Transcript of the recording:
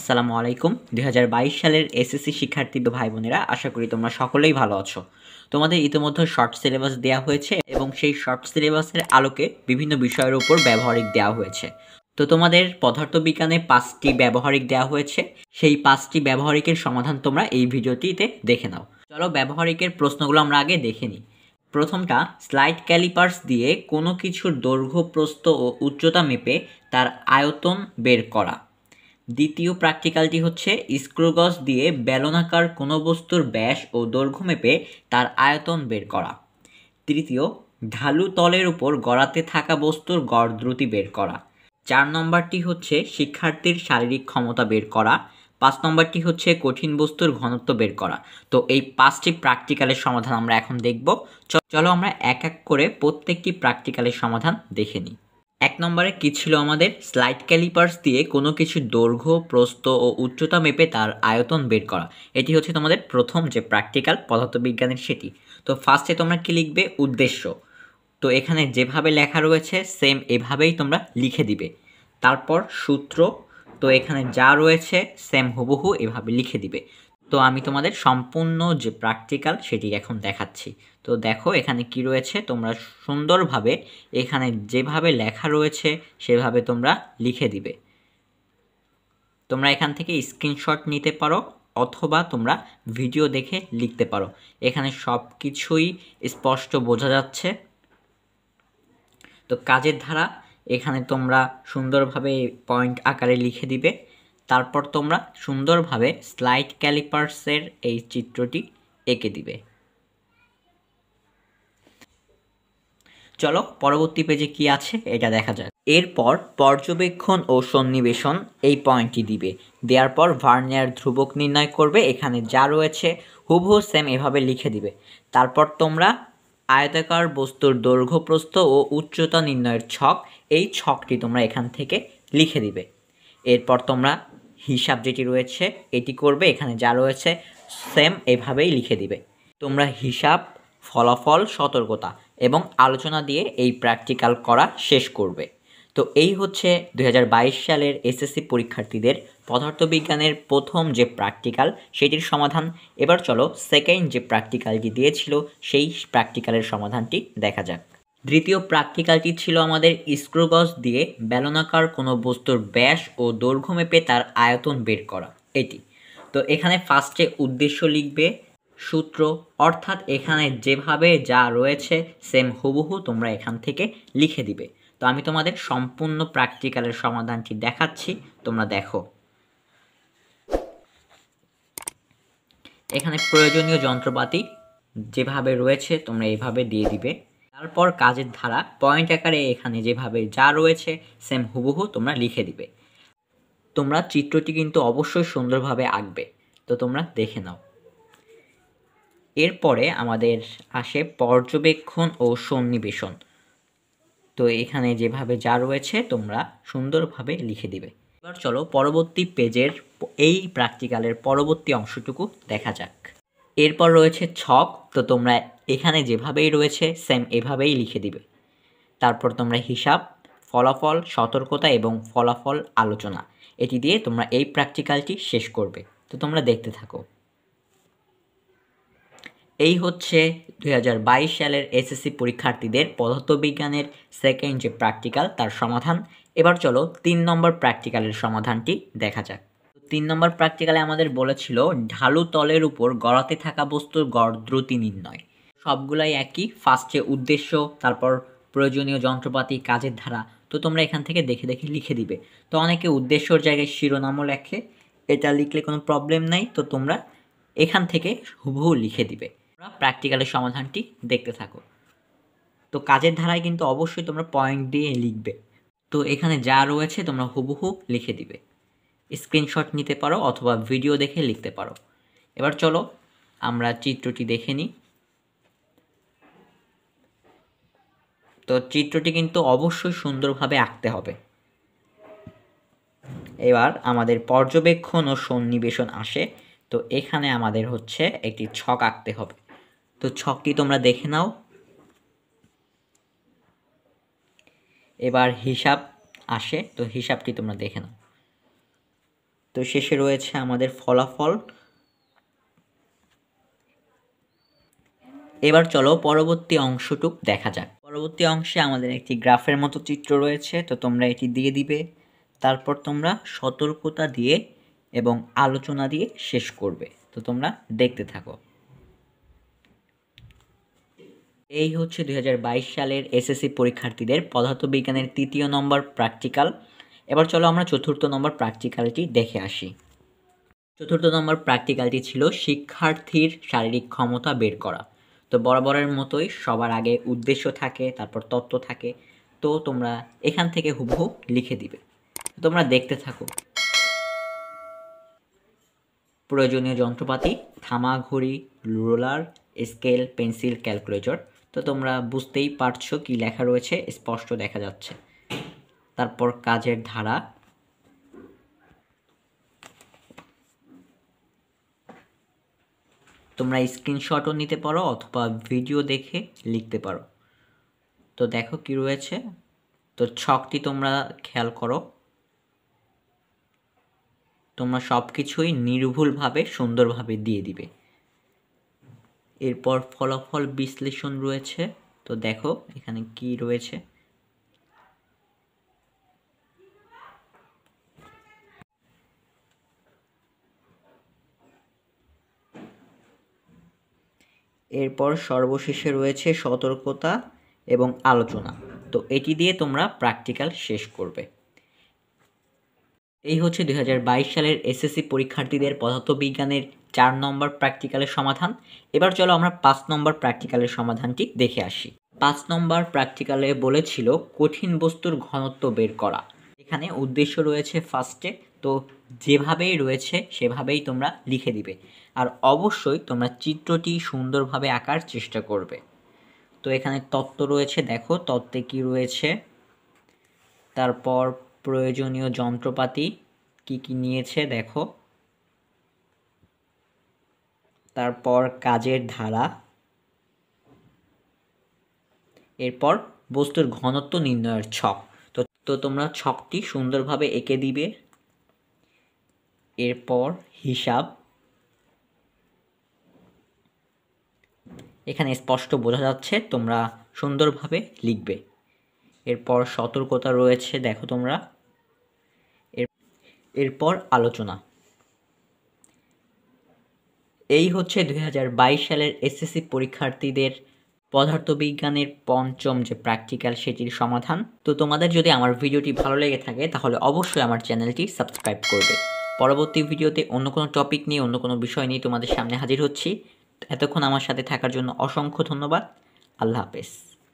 আসসালামু আলাইকুম দুই সালের এসএসসি শিক্ষার্থী ভাই বোনেরা আশা করি তোমরা সকলেই ভালো আছো তোমাদের ইতিমধ্যে শর্ট সিলেবাস দেওয়া হয়েছে এবং সেই শর্ট সিলেবাসের আলোকে বিভিন্ন বিষয়ের উপর ব্যবহারিক দেওয়া হয়েছে তো তোমাদের পদার্থবিজ্ঞানে পাঁচটি ব্যবহারিক দেওয়া হয়েছে সেই পাঁচটি ব্যবহারিকের সমাধান তোমরা এই ভিডিওটিতে দেখে নাও চলো ব্যবহারিকের প্রশ্নগুলো আমরা আগে দেখে নিই প্রথমটা স্লাইড ক্যালিপার্স দিয়ে কোনো কিছুর দৈর্ঘ্য প্রস্থ ও উচ্চতা মেপে তার আয়তন বের করা দ্বিতীয় প্র্যাকটিক্যালটি হচ্ছে স্ক্রুগজ দিয়ে বেলনাকার কোনো বস্তুর ব্যাস ও দৈর্ঘ্য মেপে তার আয়তন বের করা তৃতীয় ঢালু তলের উপর গড়াতে থাকা বস্তুর গড় দ্রুতি বের করা চার নম্বরটি হচ্ছে শিক্ষার্থীর শারীরিক ক্ষমতা বের করা পাঁচ নম্বরটি হচ্ছে কঠিন বস্তুর ঘনত্ব বের করা তো এই পাঁচটি প্র্যাকটিক্যালের সমাধান আমরা এখন দেখব চলো আমরা এক এক করে প্রত্যেকটি প্র্যাকটিক্যালের সমাধান দেখে নিই এক নম্বরে কী ছিল আমাদের স্লাইড ক্যালিপার্স দিয়ে কোনো কিছু দৈর্ঘ্য প্রস্থ ও উচ্চতা মেপে তার আয়তন বের করা এটি হচ্ছে তোমাদের প্রথম যে প্র্যাকটিক্যাল পদার্থবিজ্ঞানের সেটি তো ফার্স্টে তোমরা কী লিখবে উদ্দেশ্য তো এখানে যেভাবে লেখা রয়েছে সেম এভাবেই তোমরা লিখে দিবে তারপর সূত্র তো এখানে যা রয়েছে সেম হুবহু এভাবে লিখে দিবে তো আমি তোমাদের সম্পূর্ণ যে প্র্যাকটিক্যাল সেটি এখন দেখাচ্ছি তো দেখো এখানে কি রয়েছে তোমরা সুন্দরভাবে এখানে যেভাবে লেখা রয়েছে সেভাবে তোমরা লিখে দিবে তোমরা এখান থেকে স্ক্রিনশট নিতে পারো অথবা তোমরা ভিডিও দেখে লিখতে পারো এখানে সব কিছুই স্পষ্ট বোঝা যাচ্ছে তো কাজের ধারা এখানে তোমরা সুন্দরভাবে পয়েন্ট আকারে লিখে দিবে তারপর তোমরা সুন্দরভাবে স্লাইড ক্যালিপার্সের এই চিত্রটি এঁকে দিবে চলো পরবর্তী পেজে কি আছে এটা দেখা যাক এরপর পর্যবেক্ষণ ও সন্নিবেশন এই পয়েন্টটি দিবে দেওয়ার পর ভার্নিয়ার ধ্রুবক নির্ণয় করবে এখানে যা রয়েছে হুবহু সেম এভাবে লিখে দিবে তারপর তোমরা আয়তাকার বস্তুর দৈর্ঘ্য প্রস্থ ও উচ্চতা নির্ণয়ের ছক এই ছকটি তোমরা এখান থেকে লিখে দিবে এরপর তোমরা হিসাব যেটি রয়েছে এটি করবে এখানে যা রয়েছে সেম এভাবেই লিখে দিবে তোমরা হিসাব ফলাফল সতর্কতা এবং আলোচনা দিয়ে এই প্র্যাকটিক্যাল করা শেষ করবে তো এই হচ্ছে দু সালের এসএসসি পরীক্ষার্থীদের পদার্থবিজ্ঞানের প্রথম যে প্র্যাকটিক্যাল সেটির সমাধান এবার চলো সেকেন্ড যে প্র্যাকটিক্যালটি দিয়েছিল সেই প্র্যাকটিক্যালের সমাধানটি দেখা যাক দ্বিতীয় প্রাক্টিক্যালটি ছিল আমাদের স্ক্রুগজ দিয়ে বেলনাকার কোনো বস্তুর ব্যাস ও দৈর্ঘ্য মেপে তার আয়তন বের করা এটি তো এখানে ফার্স্টে উদ্দেশ্য লিখবে সূত্র অর্থাৎ এখানে যেভাবে যা রয়েছে সেম হুবহু তোমরা এখান থেকে লিখে দিবে তো আমি তোমাদের সম্পূর্ণ প্র্যাকটিক্যালের সমাধানটি দেখাচ্ছি তোমরা দেখো এখানে প্রয়োজনীয় যন্ত্রপাতি যেভাবে রয়েছে তোমরা এইভাবে দিয়ে দিবে তারপর কাজের ধারা পয়েন্ট আকারে এখানে যেভাবে যা রয়েছে সেম হুবহু তোমরা লিখে দিবে তোমরা চিত্রটি কিন্তু অবশ্যই সুন্দরভাবে আঁকবে তো তোমরা দেখে নাও এরপরে আমাদের আসে পর্যবেক্ষণ ও সন্নিবেশন তো এখানে যেভাবে যা রয়েছে তোমরা সুন্দরভাবে লিখে দিবে এবার চলো পরবর্তী পেজের এই প্র্যাকটিক্যালের পরবর্তী অংশটুকু দেখা যাক এরপর রয়েছে ছক তো তোমরা এখানে যেভাবেই রয়েছে সেম এভাবেই লিখে দিবে তারপর তোমরা হিসাব ফলাফল সতর্কতা এবং ফলাফল আলোচনা এটি দিয়ে তোমরা এই প্র্যাকটিক্যালটি শেষ করবে তো তোমরা দেখতে থাকো এই হচ্ছে বাইশ সালের এসএসসি পরীক্ষার্থীদের পদার্থবিজ্ঞানের সেকেন্ড যে প্র্যাকটিক্যাল তার সমাধান এবার চলো তিন নম্বর প্র্যাকটিক্যালের সমাধানটি দেখা যাক তিন নম্বর প্র্যাকটিক্যালে আমাদের বলেছিল ঢালু তলের উপর গড়াতে থাকা বস্তুর গড় দ্রুতি নির্ণয় সবগুলাই একই ফার্স্টে উদ্দেশ্য তারপর প্রয়োজনীয় যন্ত্রপাতি কাজের ধারা তো তোমরা এখান থেকে দেখে দেখে লিখে দিবে তো অনেকে উদ্দেশ্যর জায়গায় শিরোনামও লেখে এটা লিখলে কোনো প্রবলেম নাই তো তোমরা এখান থেকে হুবহু লিখে দিবে তোমরা প্র্যাকটিক্যালের সমাধানটি দেখতে থাকো তো কাজের ধারায় কিন্তু অবশ্যই তোমরা পয়েন্ট দিয়ে লিখবে তো এখানে যা রয়েছে তোমরা হুবহু লিখে দিবে স্ক্রিনশট নিতে পারো অথবা ভিডিও দেখে লিখতে পারো এবার চলো আমরা চিত্রটি দেখে নিই তো চিত্রটি কিন্তু অবশ্যই সুন্দরভাবে আঁকতে হবে এবার আমাদের পর্যবেক্ষণ ও সন্নিবেশন আসে তো এখানে আমাদের হচ্ছে একটি ছক আঁকতে হবে তো ছকটি তোমরা দেখে নাও এবার হিসাব আসে তো হিসাবটি তোমরা দেখে নাও তো শেষে রয়েছে আমাদের ফলাফল এবার চলো পরবর্তী অংশটুক দেখা যাক পরবর্তী অংশে আমাদের একটি গ্রাফের মতো চিত্র রয়েছে তো তোমরা এটি দিয়ে দিবে তারপর তোমরা সতর্কতা দিয়ে এবং আলোচনা দিয়ে শেষ করবে তো তোমরা দেখতে থাকো এই হচ্ছে দুই সালের এসএসসি পরীক্ষার্থীদের পদার্থবিজ্ঞানের তৃতীয় নম্বর প্র্যাকটিক্যাল এবার চলো আমরা চতুর্থ নম্বর প্র্যাকটিক্যালিটি দেখে আসি চতুর্থ নম্বর প্র্যাকটিক্যালিটি ছিল শিক্ষার্থীর শারীরিক ক্ষমতা বের করা তো বরাবরের মতোই সবার আগে উদ্দেশ্য থাকে তারপর তত্ত্ব থাকে তো তোমরা এখান থেকে হুবহু লিখে দিবে তোমরা দেখতে থাকো প্রয়োজনীয় যন্ত্রপাতি থামা ঘড়ি রোলার স্কেল পেন্সিল ক্যালকুলেটর তো তোমরা বুঝতেই পারছো কি লেখা রয়েছে স্পষ্ট দেখা যাচ্ছে তারপর কাজের ধারা তোমরা স্ক্রিনশটও নিতে পারো অথবা ভিডিও দেখে লিখতে পারো তো দেখো কি রয়েছে তো ছকটি তোমরা খেয়াল করো তোমরা সব কিছুই নির্ভুলভাবে সুন্দরভাবে দিয়ে দিবে এরপর ফলাফল বিশ্লেষণ রয়েছে তো দেখো এখানে কি রয়েছে এরপর সর্বশেষে রয়েছে সতর্কতা এবং আলোচনা তো এটি দিয়ে তোমরা প্র্যাকটিক্যাল শেষ করবে এই হচ্ছে দুই সালের এসএসসি পরীক্ষার্থীদের পদার্থবিজ্ঞানের চার নম্বর প্র্যাকটিক্যালের সমাধান এবার চলো আমরা পাঁচ নম্বর প্র্যাকটিক্যালের সমাধানটি দেখে আসি পাঁচ নম্বর প্র্যাকটিক্যালে বলেছিল কঠিন বস্তুর ঘনত্ব বের করা এখানে উদ্দেশ্য রয়েছে ফার্স্টে তো যেভাবেই রয়েছে সেভাবেই তোমরা লিখে দিবে আর অবশ্যই তোমরা চিত্রটি সুন্দরভাবে আঁকার চেষ্টা করবে তো এখানে তত্ত্ব রয়েছে দেখো তত্ত্বে কি রয়েছে তারপর প্রয়োজনীয় যন্ত্রপাতি কি কি নিয়েছে দেখো তারপর কাজের ধারা এরপর বস্তুর ঘনত্ব নির্ণয়ের ছক তো তো তোমরা ছকটি সুন্দরভাবে এঁকে দিবে এরপর হিসাব এখানে স্পষ্ট বোঝা যাচ্ছে তোমরা সুন্দরভাবে লিখবে এরপর সতর্কতা রয়েছে দেখো তোমরা এরপর আলোচনা এই হচ্ছে দুই সালের এসএসসি পরীক্ষার্থীদের পদার্থবিজ্ঞানের পঞ্চম যে প্র্যাকটিক্যাল সেটির সমাধান তো তোমাদের যদি আমার ভিডিওটি ভালো লেগে থাকে তাহলে অবশ্যই আমার চ্যানেলটি সাবস্ক্রাইব করবে পরবর্তী ভিডিওতে অন্য কোনো টপিক নিয়ে অন্য কোনো বিষয় নিয়ে তোমাদের সামনে হাজির হচ্ছি এতক্ষণ আমার সাথে থাকার জন্য অসংখ্য ধন্যবাদ আল্লাহ হাফেজ